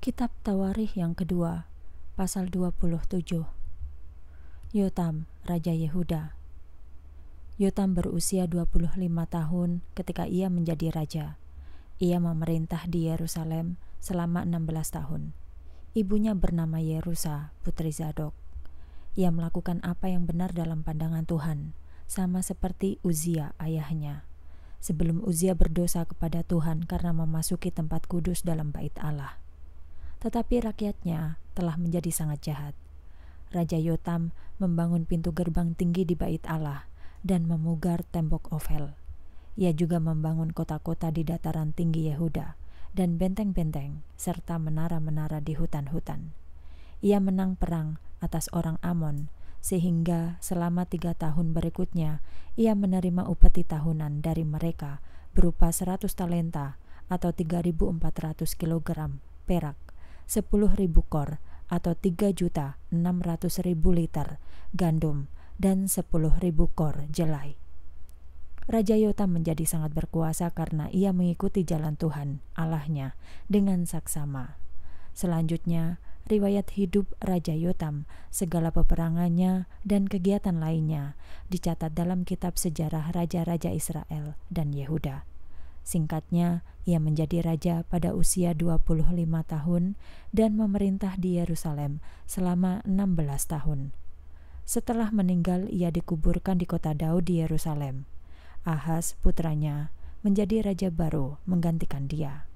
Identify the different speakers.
Speaker 1: Kitab Tawarikh yang kedua, pasal 27. Yotam, Raja Yehuda. Yotam berusia 25 tahun ketika ia menjadi raja. Ia memerintah di Yerusalem selama 16 tahun. Ibunya bernama Yerusa, putri Zadok. Ia melakukan apa yang benar dalam pandangan Tuhan, sama seperti Uzia ayahnya. Sebelum Uzia berdosa kepada Tuhan karena memasuki tempat kudus dalam bait Allah tetapi rakyatnya telah menjadi sangat jahat. Raja Yotam membangun pintu gerbang tinggi di Bait Allah dan memugar tembok Ovel. Ia juga membangun kota-kota di dataran tinggi Yehuda dan benteng-benteng serta menara-menara di hutan-hutan. Ia menang perang atas orang Amon sehingga selama tiga tahun berikutnya ia menerima upeti tahunan dari mereka berupa 100 talenta atau 3.400 kg perak 10.000 kor atau 3.600.000 liter gandum dan 10.000 kor jelai. Raja Yota menjadi sangat berkuasa karena ia mengikuti jalan Tuhan, Allahnya, dengan saksama. Selanjutnya, riwayat hidup Raja Yotam, segala peperangannya, dan kegiatan lainnya dicatat dalam kitab sejarah Raja-Raja Israel dan Yehuda. Singkatnya, ia menjadi raja pada usia 25 tahun dan memerintah di Yerusalem selama 16 tahun. Setelah meninggal, ia dikuburkan di kota Daud di Yerusalem. Ahas, putranya, menjadi raja baru menggantikan dia.